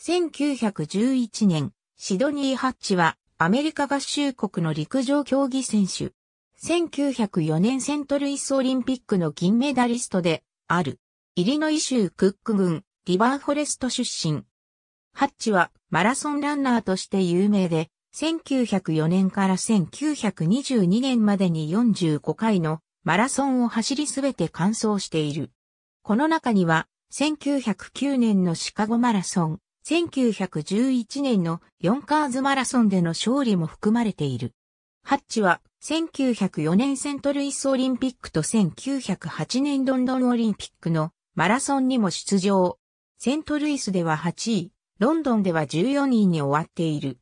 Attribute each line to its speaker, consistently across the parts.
Speaker 1: 1911年、シドニー・ハッチはアメリカ合衆国の陸上競技選手。1904年セントルイスオリンピックの銀メダリストである。イリノイ州クック郡リバーフォレスト出身。ハッチはマラソンランナーとして有名で、1904年から1922年までに45回のマラソンを走りすべて完走している。この中には、1909年のシカゴマラソン、1911年の4カーズマラソンでの勝利も含まれている。ハッチは1904年セントルイスオリンピックと1908年ロンドンオリンピックのマラソンにも出場。セントルイスでは8位、ロンドンでは14位に終わっている。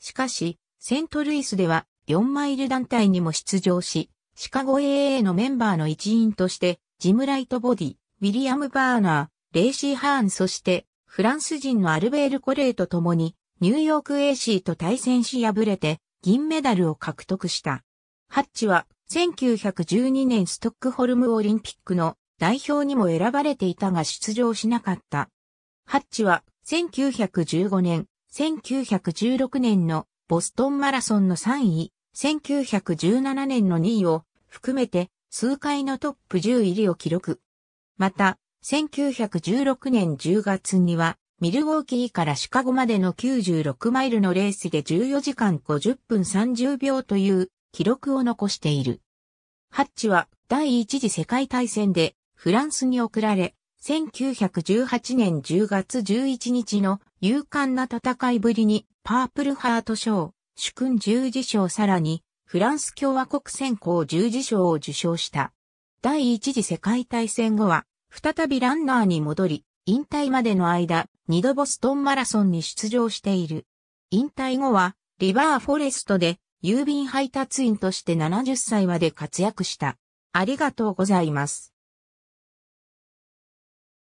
Speaker 1: しかし、セントルイスでは4マイル団体にも出場し、シカゴ AA のメンバーの一員として、ジム・ライトボディ、ウィリアム・バーナー、レイシー・ハーンそしてフランス人のアルベール・コレーと共に、ニューヨーク AC と対戦し敗れて、銀メダルを獲得した。ハッチは、1912年ストックホルムオリンピックの代表にも選ばれていたが出場しなかった。ハッチは、1915年、1916年のボストンマラソンの3位、1917年の2位を含めて数回のトップ10入りを記録。また、1916年10月には、ミルウォーキーからシカゴまでの96マイルのレースで14時間50分30秒という記録を残している。ハッチは第一次世界大戦でフランスに送られ、1918年10月11日の勇敢な戦いぶりにパープルハート賞、主君十字賞さらにフランス共和国選考十字賞を受賞した。第一次世界大戦後は再びランナーに戻り、引退までの間、二度ボストンマラソンに出場している。引退後は、リバーフォレストで、郵便配達員として70歳まで活躍した。ありがとうございます。